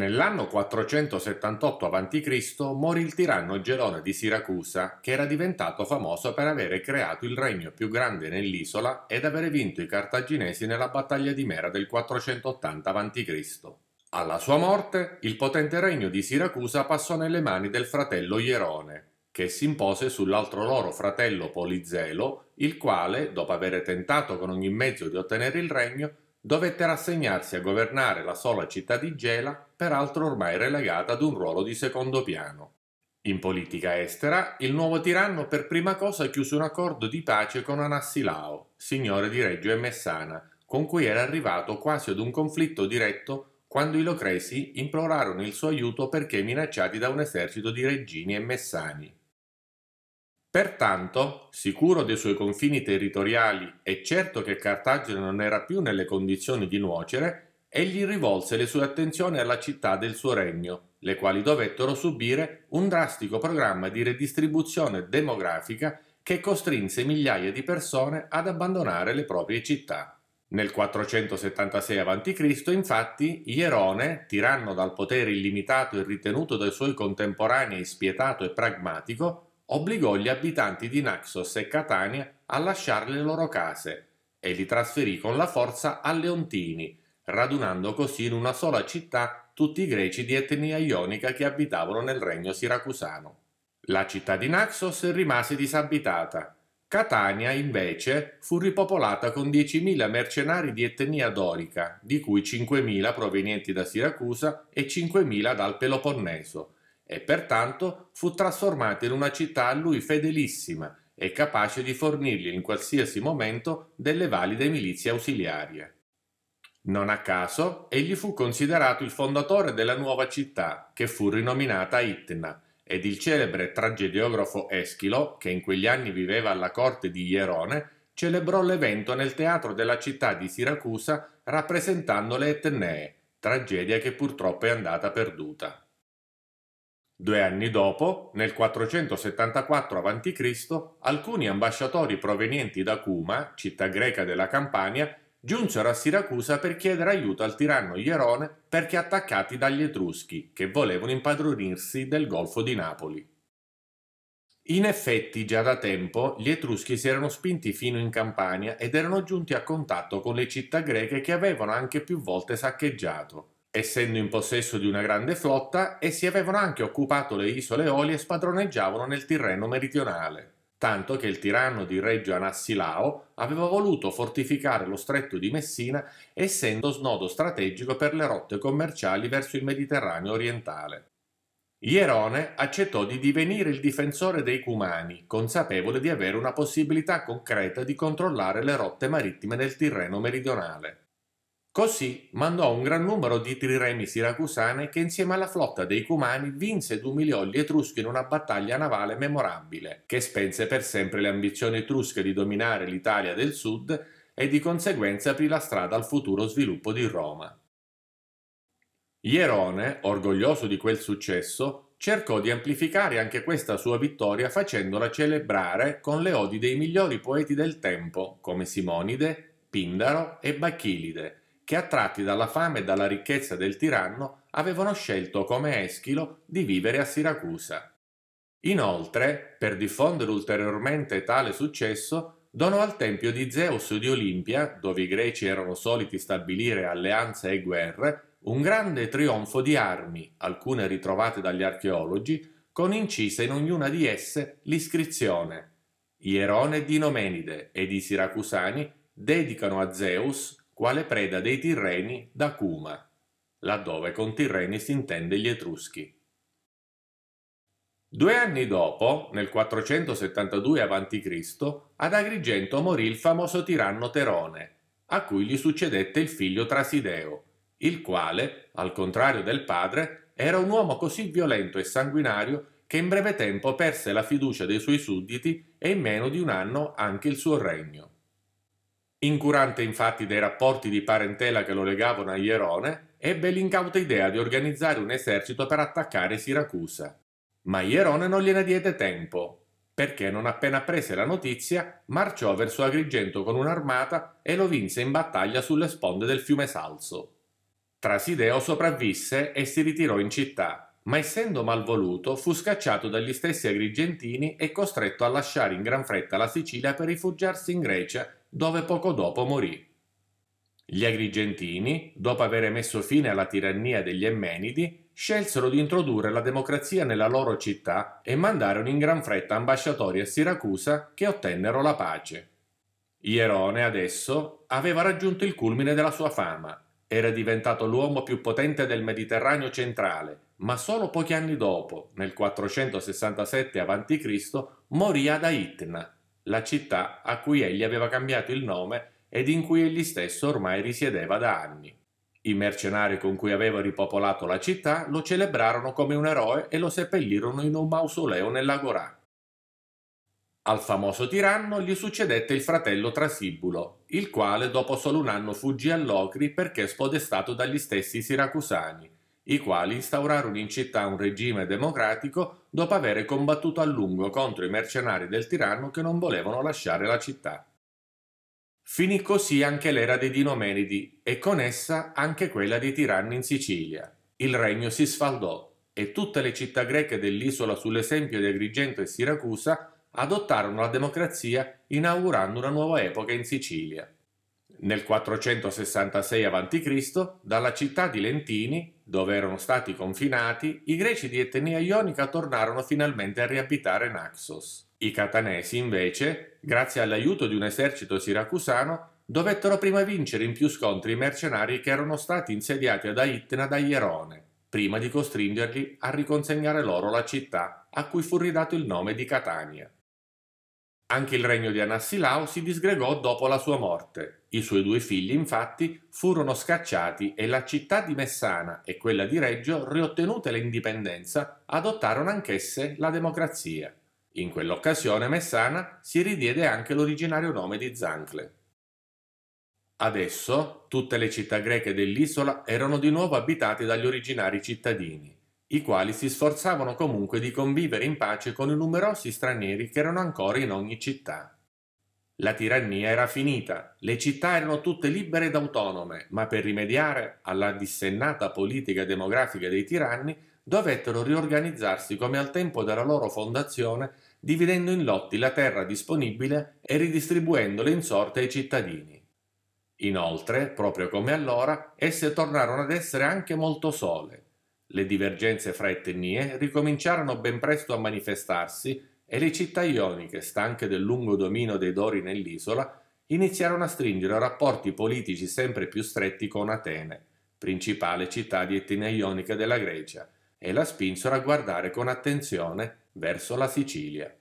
Nell'anno 478 a.C. morì il tiranno Gelone di Siracusa, che era diventato famoso per avere creato il regno più grande nell'isola ed avere vinto i cartaginesi nella battaglia di Mera del 480 a.C. Alla sua morte, il potente regno di Siracusa passò nelle mani del fratello Ierone, che si impose sull'altro loro fratello Polizelo, il quale, dopo aver tentato con ogni mezzo di ottenere il regno, dovette rassegnarsi a governare la sola città di Gela, peraltro ormai relegata ad un ruolo di secondo piano. In politica estera, il nuovo tiranno per prima cosa chiuse un accordo di pace con Anassilao, signore di Reggio e Messana, con cui era arrivato quasi ad un conflitto diretto quando i Locresi implorarono il suo aiuto perché minacciati da un esercito di reggini e messani. Pertanto, sicuro dei suoi confini territoriali e certo che Cartagine non era più nelle condizioni di nuocere, egli rivolse le sue attenzioni alla città del suo regno, le quali dovettero subire un drastico programma di redistribuzione demografica che costrinse migliaia di persone ad abbandonare le proprie città. Nel 476 a.C., infatti, Ierone, tiranno dal potere illimitato e ritenuto dai suoi contemporanei spietato e pragmatico, obbligò gli abitanti di Naxos e Catania a lasciare le loro case e li trasferì con la forza a Leontini, radunando così in una sola città tutti i greci di etnia ionica che abitavano nel regno siracusano. La città di Naxos rimase disabitata. Catania, invece, fu ripopolata con 10.000 mercenari di etnia dorica, di cui 5.000 provenienti da Siracusa e 5.000 dal Peloponneso, e pertanto fu trasformata in una città a lui fedelissima e capace di fornirgli in qualsiasi momento delle valide milizie ausiliarie. Non a caso, egli fu considerato il fondatore della nuova città, che fu rinominata Itna, ed il celebre tragediografo Eschilo, che in quegli anni viveva alla corte di Ierone, celebrò l'evento nel teatro della città di Siracusa rappresentando le Etnee, tragedia che purtroppo è andata perduta. Due anni dopo, nel 474 a.C., alcuni ambasciatori provenienti da Cuma, città greca della Campania, giunsero a Siracusa per chiedere aiuto al tiranno Ierone perché attaccati dagli Etruschi, che volevano impadronirsi del Golfo di Napoli. In effetti, già da tempo, gli Etruschi si erano spinti fino in Campania ed erano giunti a contatto con le città greche che avevano anche più volte saccheggiato essendo in possesso di una grande flotta, e si avevano anche occupato le isole Eolie e spadroneggiavano nel Tirreno meridionale, tanto che il tiranno di Reggio Anassilao aveva voluto fortificare lo stretto di Messina essendo snodo strategico per le rotte commerciali verso il Mediterraneo orientale. Ierone accettò di divenire il difensore dei Cumani, consapevole di avere una possibilità concreta di controllare le rotte marittime del Tirreno meridionale. Così mandò un gran numero di triremi siracusane che insieme alla flotta dei Cumani vinse ed umiliò gli Etruschi in una battaglia navale memorabile, che spense per sempre le ambizioni etrusche di dominare l'Italia del sud e di conseguenza aprì la strada al futuro sviluppo di Roma. Ierone, orgoglioso di quel successo, cercò di amplificare anche questa sua vittoria facendola celebrare con le odi dei migliori poeti del tempo, come Simonide, Pindaro e Bacchilide, che attratti dalla fame e dalla ricchezza del tiranno avevano scelto come Eschilo di vivere a Siracusa. Inoltre, per diffondere ulteriormente tale successo, donò al tempio di Zeus di Olimpia, dove i greci erano soliti stabilire alleanze e guerre, un grande trionfo di armi, alcune ritrovate dagli archeologi, con incisa in ognuna di esse l'iscrizione Ierone di Nomenide ed i Siracusani dedicano a Zeus quale preda dei Tirreni da Cuma, laddove con Tirreni si intende gli Etruschi. Due anni dopo, nel 472 a.C., ad Agrigento morì il famoso tiranno Terone, a cui gli succedette il figlio Trasideo, il quale, al contrario del padre, era un uomo così violento e sanguinario che in breve tempo perse la fiducia dei suoi sudditi e in meno di un anno anche il suo regno. Incurante infatti dei rapporti di parentela che lo legavano a Ierone, ebbe l'incauta idea di organizzare un esercito per attaccare Siracusa. Ma Ierone non gliene diede tempo, perché non appena prese la notizia marciò verso Agrigento con un'armata e lo vinse in battaglia sulle sponde del fiume Salso. Trasideo sopravvisse e si ritirò in città, ma essendo malvoluto fu scacciato dagli stessi agrigentini e costretto a lasciare in gran fretta la Sicilia per rifugiarsi in Grecia dove poco dopo morì. Gli agrigentini, dopo aver messo fine alla tirannia degli Emmenidi, scelsero di introdurre la democrazia nella loro città e mandarono in gran fretta ambasciatori a Siracusa che ottennero la pace. Ierone adesso aveva raggiunto il culmine della sua fama, era diventato l'uomo più potente del Mediterraneo centrale, ma solo pochi anni dopo, nel 467 a.C., morì ad Aitna, la città a cui egli aveva cambiato il nome ed in cui egli stesso ormai risiedeva da anni. I mercenari con cui aveva ripopolato la città lo celebrarono come un eroe e lo seppellirono in un mausoleo nell'Agorà. Al famoso tiranno gli succedette il fratello Trasibulo, il quale dopo solo un anno fuggì a Locri perché spodestato dagli stessi siracusani, i quali instaurarono in città un regime democratico dopo aver combattuto a lungo contro i mercenari del tiranno che non volevano lasciare la città. Finì così anche l'era dei Dinomenidi e con essa anche quella dei tiranni in Sicilia. Il regno si sfaldò e tutte le città greche dell'isola sull'esempio di Agrigento e Siracusa adottarono la democrazia inaugurando una nuova epoca in Sicilia nel 466 a.C., dalla città di Lentini, dove erano stati confinati, i greci di etnia ionica tornarono finalmente a riabitare Naxos. I catanesi, invece, grazie all'aiuto di un esercito siracusano, dovettero prima vincere in più scontri i mercenari che erano stati insediati ad Aitna da Ierone, prima di costringerli a riconsegnare loro la città a cui fu ridato il nome di Catania. Anche il regno di Anassilao si disgregò dopo la sua morte. I suoi due figli, infatti, furono scacciati e la città di Messana e quella di Reggio, riottenute l'indipendenza, adottarono anch'esse la democrazia. In quell'occasione Messana si ridiede anche l'originario nome di Zancle. Adesso tutte le città greche dell'isola erano di nuovo abitate dagli originari cittadini i quali si sforzavano comunque di convivere in pace con i numerosi stranieri che erano ancora in ogni città. La tirannia era finita, le città erano tutte libere ed autonome, ma per rimediare alla dissennata politica demografica dei tiranni dovettero riorganizzarsi come al tempo della loro fondazione, dividendo in lotti la terra disponibile e ridistribuendole in sorte ai cittadini. Inoltre, proprio come allora, esse tornarono ad essere anche molto sole, le divergenze fra etnie ricominciarono ben presto a manifestarsi e le città ioniche, stanche del lungo dominio dei Dori nell'isola, iniziarono a stringere rapporti politici sempre più stretti con Atene, principale città di etnia ionica della Grecia, e la spinsero a guardare con attenzione verso la Sicilia.